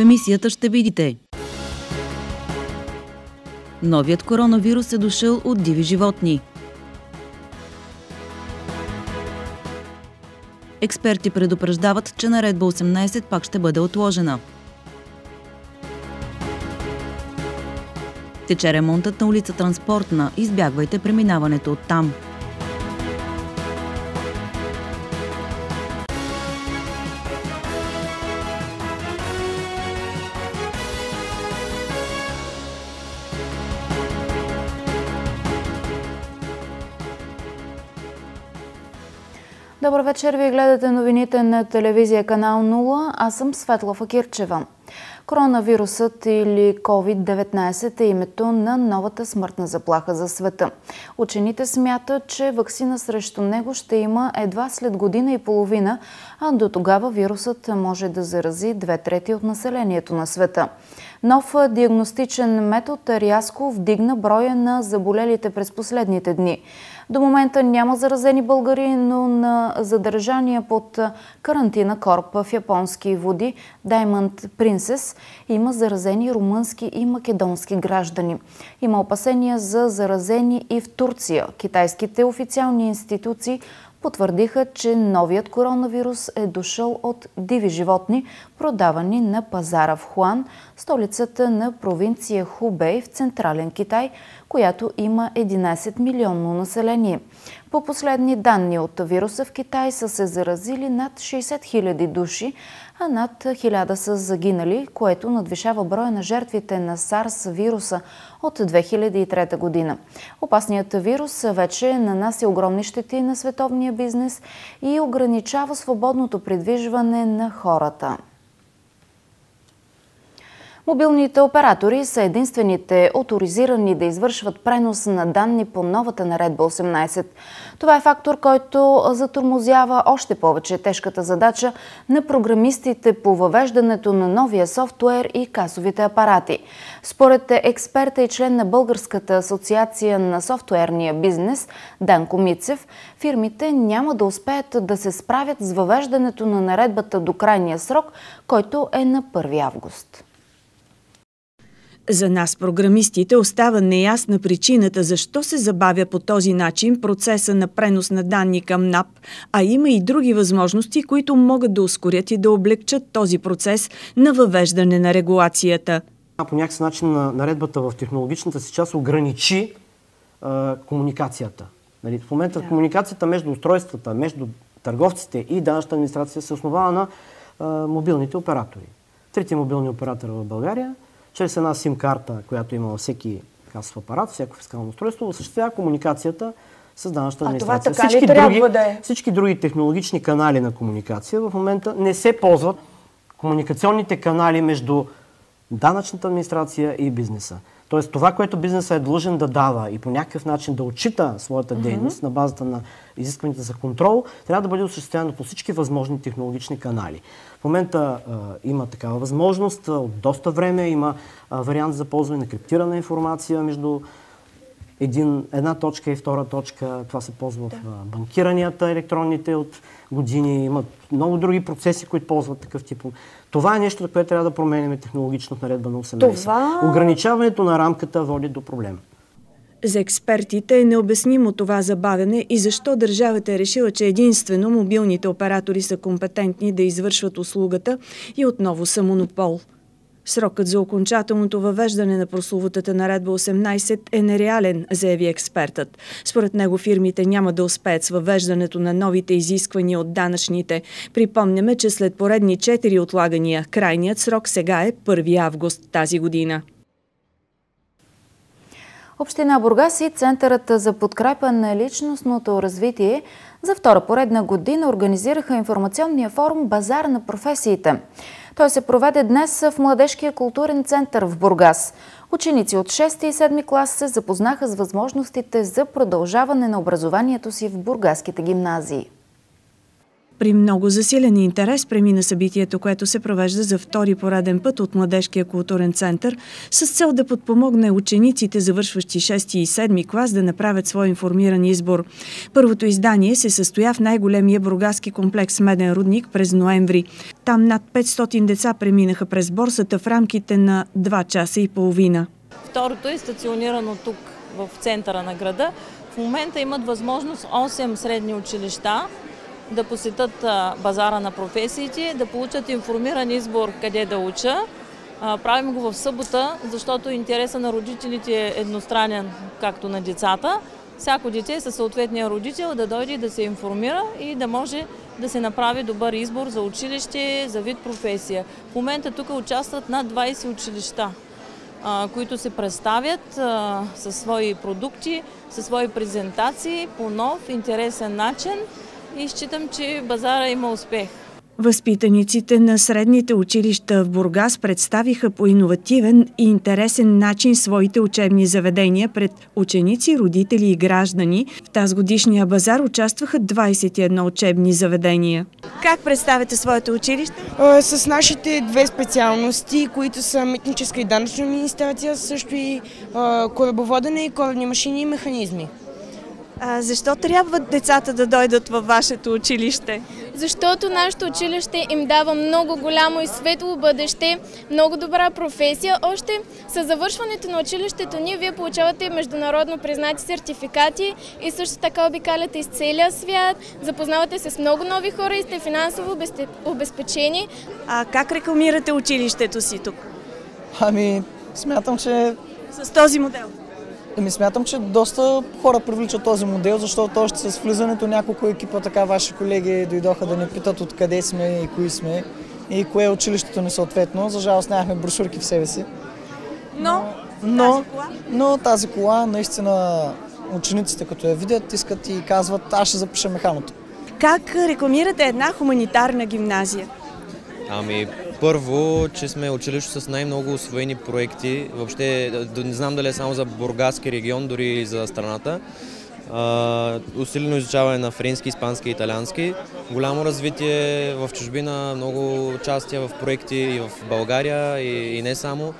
емисията ще видите. Новият коронавирус е дошъл от диви животни. Експерти предупреждават, че наредба 18 пак ще бъде отложена. Тече ремонтът на улица Транспортна. Избягвайте преминаването от там. Добър вечер, вие гледате новините на телевизия Канал 0. Аз съм Светла Факирчева. Коронавирусът или COVID-19 е името на новата смъртна заплаха за света. Учените смятат, че вакцина срещу него ще има едва след година и половина, а до тогава вирусът може да зарази две трети от населението на света. Нов диагностичен метод рязко вдигна броя на заболелите през последните дни. До момента няма заразени българи, но на задържания под карантина корп в японски води Diamond Princess има заразени румънски и македонски граждани. Има опасения за заразени и в Турция. Китайските официални институции потвърдиха, че новият коронавирус е дошъл от диви животни, продавани на пазара в Хуан, столицата на провинция Хубей в Централен Китай, която има 11 милионно население. По последни данни от вируса в Китай са се заразили над 60 000 души, а над 1000 са загинали, което надвишава броя на жертвите на SARS вируса от 2003 година. Опасният вирус вече нанася огромни щети на световния бизнес и ограничава свободното придвижване на хората. Мобилните оператори са единствените авторизирани да извършват пренос на данни по новата наредба 18. Това е фактор, който затормозява още повече тежката задача на програмистите по въвеждането на новия софтуер и касовите апарати. Според експерта и член на Българската асоциация на софтуерния бизнес Данко Мицев, фирмите няма да успеят да се справят с въвеждането на наредбата до крайния срок, който е на 1 август. За нас, програмистите, остава неясна причината защо се забавя по този начин процеса на пренос на данни към НАП, а има и други възможности, които могат да ускорят и да облегчат този процес на въвеждане на регулацията. По някакъв начин наредбата в технологичната си част ограничи комуникацията. Нали, в момента да. комуникацията между устройствата, между търговците и данъчната администрация се основава на мобилните оператори. Трите мобилни оператора в България – чрез една сим-карта, която има всеки касов апарат, всяко фискално устройство, осъществява комуникацията с данъчната администрация. А това така всички ли други, трябва да е? Всички други технологични канали на комуникация в момента не се ползват комуникационните канали между данъчната администрация и бизнеса. Тоест това, което бизнеса е длъжен да дава и по някакъв начин да отчита своята дейност mm-hmm. на базата на изискванията за контрол, трябва да бъде осъществено по всички възможни технологични канали. В момента а, има такава възможност. От доста време има а, вариант за ползване на криптирана информация между един, една точка и втора точка. Това се ползва да. в а, банкиранията, електронните от години. Има много други процеси, които ползват такъв тип. Това е нещо, което трябва да променяме технологично в наредба на 18. Това... Ограничаването на рамката води до проблема. За експертите е необяснимо това забавяне и защо държавата е решила, че единствено мобилните оператори са компетентни да извършват услугата и отново са монопол. Срокът за окончателното въвеждане на прословутата наредба 18 е нереален, заяви експертът. Според него фирмите няма да успеят с въвеждането на новите изисквания от данъчните. Припомняме, че след поредни 4 отлагания крайният срок сега е 1 август тази година. Община Бургас и Центърът за подкрепа на личностното развитие за втора поредна година организираха информационния форум «Базар на професиите». Той се проведе днес в Младежкия културен център в Бургас. Ученици от 6 и 7 клас се запознаха с възможностите за продължаване на образованието си в бургаските гимназии. При много засилен интерес премина събитието, което се провежда за втори пореден път от Младежкия културен център, с цел да подпомогне учениците, завършващи 6 и 7 клас, да направят свой информиран избор. Първото издание се състоя в най-големия бургаски комплекс Меден рудник през ноември. Там над 500 деца преминаха през борсата в рамките на 2 часа и половина. Второто е стационирано тук в центъра на града. В момента имат възможност 8 средни училища да посетят базара на професиите, да получат информиран избор къде да уча. Правим го в събота, защото интереса на родителите е едностранен, както на децата. Всяко дете със съответния родител да дойде да се информира и да може да се направи добър избор за училище, за вид професия. В момента тук участват над 20 училища които се представят със свои продукти, със свои презентации по нов, интересен начин и считам, че базара има успех. Възпитаниците на средните училища в Бургас представиха по иновативен и интересен начин своите учебни заведения пред ученици, родители и граждани. В тази годишния базар участваха 21 учебни заведения. Как представяте своето училище? С нашите две специалности, които са митническа и данъчна администрация, също и корабоводене и корабни машини и механизми защо трябва децата да дойдат във вашето училище? Защото нашето училище им дава много голямо и светло бъдеще, много добра професия. Още с завършването на училището ние вие получавате международно признати сертификати и също така обикаляте из целия свят, запознавате се с много нови хора и сте финансово обезпечени. А как рекламирате училището си тук? Ами, смятам, че... С този модел? Еми смятам, че доста хора привличат този модел, защото още с влизането няколко екипа, така ваши колеги дойдоха да ни питат откъде сме и кои сме и кое е училището ни съответно. За жалост нямахме брошурки в себе си. Но, но, тази кола? но тази кола наистина учениците като я видят, искат и казват, аз ще запиша механото. Как рекламирате една хуманитарна гимназия? Ами, първо, че сме училище с най-много освоени проекти. Въобще, не знам дали е само за Бургаски регион, дори и за страната. Усилено изучаване на френски, испански и италиански. Голямо развитие в чужбина, много участие в проекти и в България, и, не само.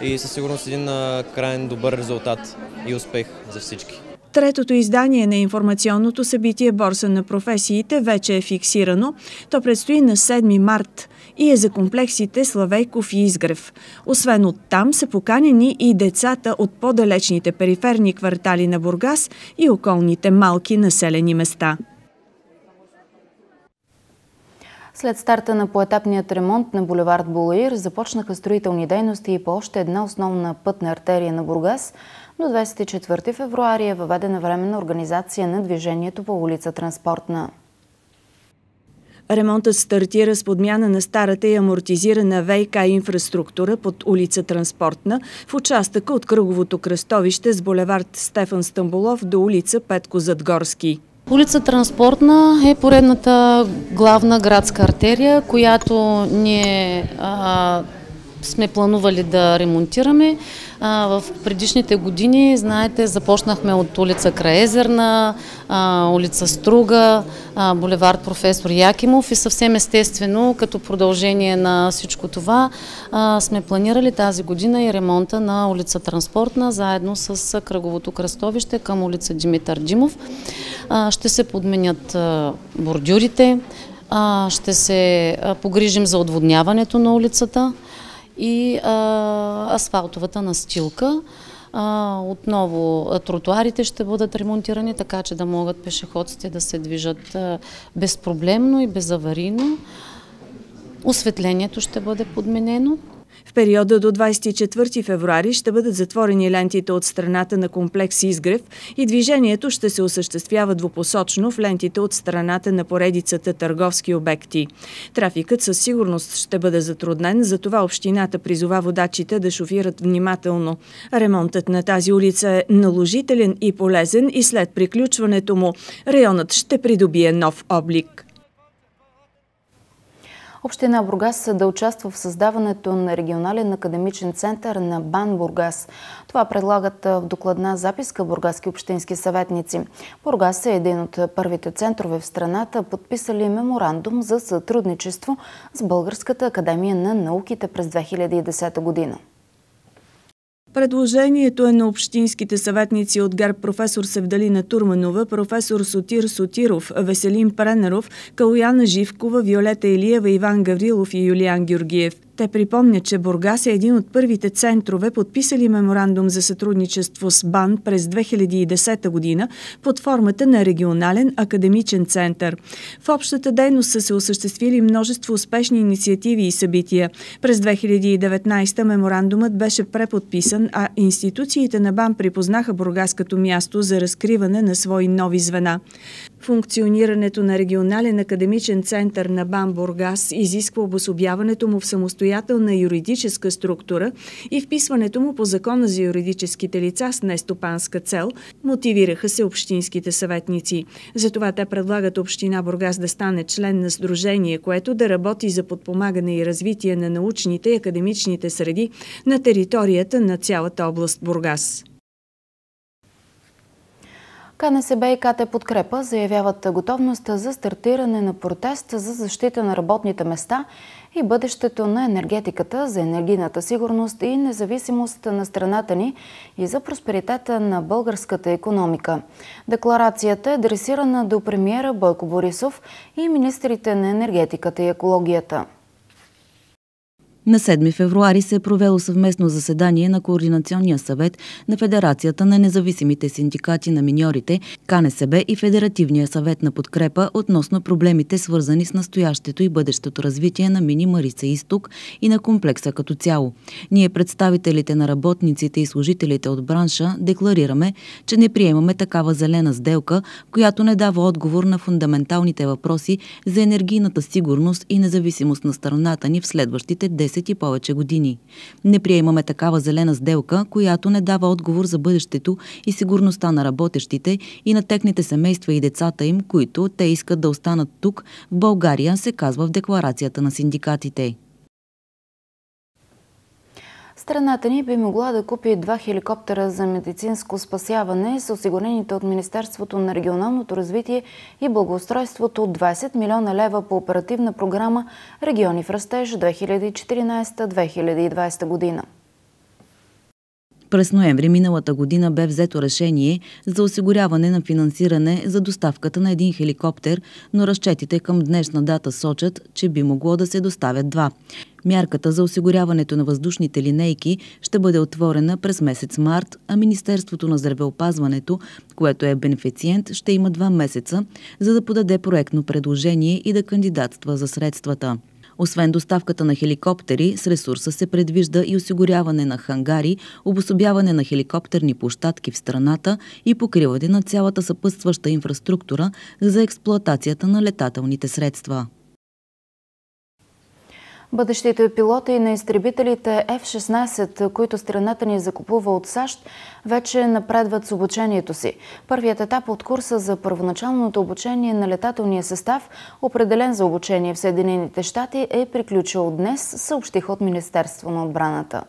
И със сигурност един крайен добър резултат и успех за всички. Третото издание на информационното събитие Борса на професиите вече е фиксирано. То предстои на 7 март и е за комплексите Славейков и Изгрев. Освен от там са поканени и децата от по-далечните периферни квартали на Бургас и околните малки населени места. След старта на поетапният ремонт на булевард Булаир започнаха строителни дейности и по още една основна пътна артерия на Бургас. До 24 февруари е въведена временна организация на движението по улица Транспортна. Ремонтът стартира с подмяна на старата и амортизирана ВК инфраструктура под улица Транспортна в участъка от кръговото кръстовище с булевард Стефан Стамболов до улица Петко Задгорски. Улица Транспортна е поредната главна градска артерия, която ние а, сме планували да ремонтираме. в предишните години, знаете, започнахме от улица Краезерна, улица Струга, булевард професор Якимов и съвсем естествено, като продължение на всичко това, сме планирали тази година и ремонта на улица Транспортна, заедно с кръговото кръстовище към улица Димитър Димов. Ще се подменят бордюрите, ще се погрижим за отводняването на улицата, и а, асфалтовата настилка. А, отново тротуарите ще бъдат ремонтирани, така че да могат пешеходците да се движат а, безпроблемно и безаварийно. Осветлението ще бъде подменено. В периода до 24 февруари ще бъдат затворени лентите от страната на комплекс Изгрев и движението ще се осъществява двупосочно в лентите от страната на поредицата търговски обекти. Трафикът със сигурност ще бъде затруднен, затова общината призова водачите да шофират внимателно. Ремонтът на тази улица е наложителен и полезен и след приключването му районът ще придобие нов облик. Община Бургас да участва в създаването на регионален академичен център на БАН Бургас. Това предлагат в докладна записка бургаски общински съветници. Бургас е един от първите центрове в страната, подписали меморандум за сътрудничество с Българската академия на науките през 2010 година. Предложението е на общинските съветници от ГЕРБ професор Севдалина Турманова, професор Сотир Сотиров, Веселин Пренеров, Калуяна Живкова, Виолета Илиева, Иван Гаврилов и Юлиан Георгиев. Те припомнят, че Бургас е един от първите центрове, подписали меморандум за сътрудничество с БАН през 2010 година под формата на регионален академичен център. В общата дейност са се осъществили множество успешни инициативи и събития. През 2019 меморандумът беше преподписан, а институциите на БАН припознаха Бургас като място за разкриване на свои нови звена. Функционирането на регионален академичен център на БАМ Бургас изисква обособяването му в самостоятелна юридическа структура и вписването му по закона за юридическите лица с нестопанска цел, мотивираха се общинските съветници. Затова те предлагат Община Бургас да стане член на сдружение, което да работи за подпомагане и развитие на научните и академичните среди на територията на цялата област Бургас. КНСБ и КТ Подкрепа заявяват готовността за стартиране на протест за защита на работните места и бъдещето на енергетиката за енергийната сигурност и независимост на страната ни и за просперитета на българската економика. Декларацията е адресирана до премиера Бойко Борисов и министрите на енергетиката и екологията. На 7 февруари се е провело съвместно заседание на Координационния съвет на Федерацията на независимите синдикати на миньорите, КНСБ и Федеративния съвет на подкрепа относно проблемите свързани с настоящето и бъдещото развитие на мини Марица Изток и на комплекса като цяло. Ние представителите на работниците и служителите от бранша декларираме, че не приемаме такава зелена сделка, която не дава отговор на фундаменталните въпроси за енергийната сигурност и независимост на страната ни в следващите 10 10 и повече години. Не приемаме такава зелена сделка, която не дава отговор за бъдещето и сигурността на работещите и на техните семейства и децата им, които те искат да останат тук, в България, се казва в декларацията на синдикатите. Страната ни би могла да купи два хеликоптера за медицинско спасяване с осигурените от Министерството на регионалното развитие и благоустройството 20 милиона лева по оперативна програма Региони в растеж 2014-2020 година. През ноември миналата година бе взето решение за осигуряване на финансиране за доставката на един хеликоптер, но разчетите към днешна дата сочат, че би могло да се доставят два. Мярката за осигуряването на въздушните линейки ще бъде отворена през месец март, а Министерството на здравеопазването, което е бенефициент, ще има два месеца, за да подаде проектно предложение и да кандидатства за средствата. Освен доставката на хеликоптери, с ресурса се предвижда и осигуряване на хангари, обособяване на хеликоптерни площадки в страната и покриване на цялата съпътстваща инфраструктура за експлоатацията на летателните средства. Бъдещите пилоти на изтребителите F-16, които страната ни закупува от САЩ, вече напредват с обучението си. Първият етап от курса за първоначалното обучение на летателния състав, определен за обучение в Съединените щати, е приключил днес, съобщих от Министерство на отбраната.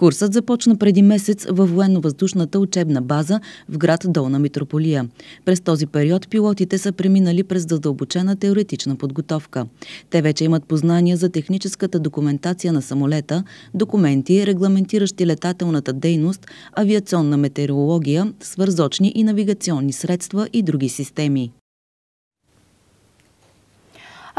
Курсът започна преди месец във военно-въздушната учебна база в град Долна Митрополия. През този период пилотите са преминали през задълбочена теоретична подготовка. Те вече имат познания за техническата документация на самолета, документи, регламентиращи летателната дейност, авиационна метеорология, свързочни и навигационни средства и други системи.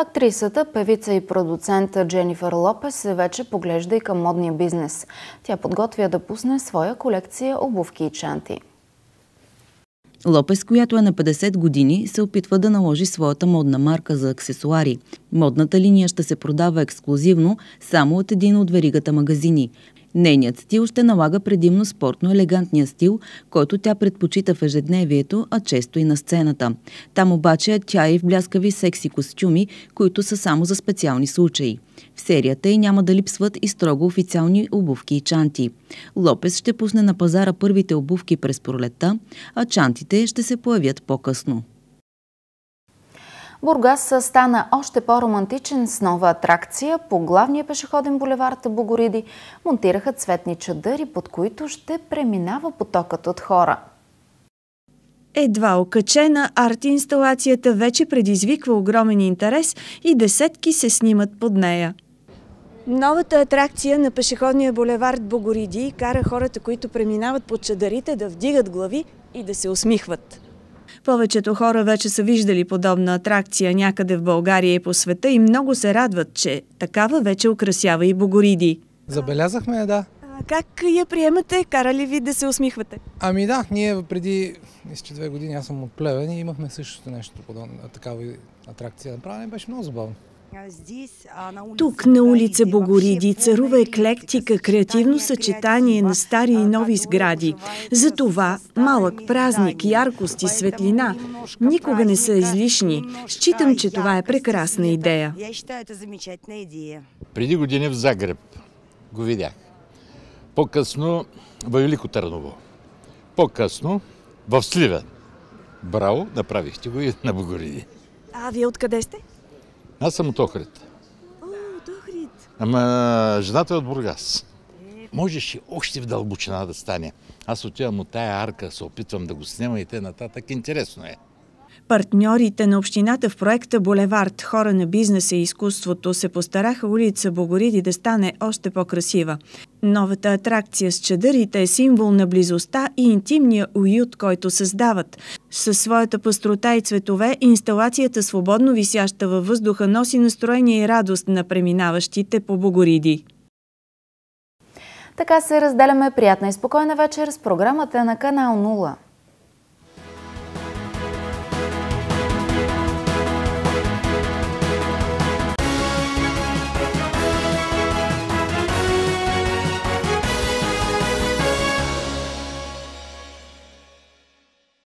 Актрисата, певица и продуцента Дженифър Лопес се вече поглежда и към модния бизнес. Тя подготвя да пусне своя колекция обувки и чанти. Лопес, която е на 50 години, се опитва да наложи своята модна марка за аксесуари. Модната линия ще се продава ексклюзивно само от един от веригата магазини. Нейният стил ще налага предимно спортно елегантния стил, който тя предпочита в ежедневието, а често и на сцената. Там обаче тя е в бляскави секси костюми, които са само за специални случаи. В серията й няма да липсват и строго официални обувки и чанти. Лопес ще пусне на пазара първите обувки през пролетта, а чантите ще се появят по-късно. Бургас стана още по-романтичен с нова атракция. По главния пешеходен булевард Богориди монтираха цветни чадъри, под които ще преминава потокът от хора. Едва окачена, арт-инсталацията вече предизвиква огромен интерес и десетки се снимат под нея. Новата атракция на пешеходния булевард Богориди кара хората, които преминават под чадарите, да вдигат глави и да се усмихват. Повечето хора вече са виждали подобна атракция някъде в България и по света и много се радват, че такава вече украсява и Богориди. Забелязахме, да. как я приемате? Кара ли ви да се усмихвате? Ами да, ние преди мисля, две години аз съм от Плевен и имахме същото нещо, подобно, такава атракция направена. Беше много забавно. Тук на улица Богориди царува еклектика, креативно съчетание на стари и нови сгради. Затова малък празник, яркост и светлина никога не са излишни. Считам, че това е прекрасна идея. Преди години в Загреб го видях. По-късно в Велико Търново. По-късно в Сливен. Браво, направихте го и на Богориди. А вие откъде сте? Аз съм от Охрид. О, от Охрид. Ама жената е от Бургас. Можеше още в дълбочина да стане. Аз отивам от тая арка, се опитвам да го снима, и те нататък. Интересно е. Партньорите на общината в проекта Булевард Хора на бизнеса и изкуството се постараха улица Богориди да стане още по-красива. Новата атракция с чадърите е символ на близостта и интимния уют, който създават. Със своята пастрота и цветове, инсталацията свободно висяща във въздуха носи настроение и радост на преминаващите по Богориди. Така се разделяме приятна и спокойна вечер с програмата на канал 0.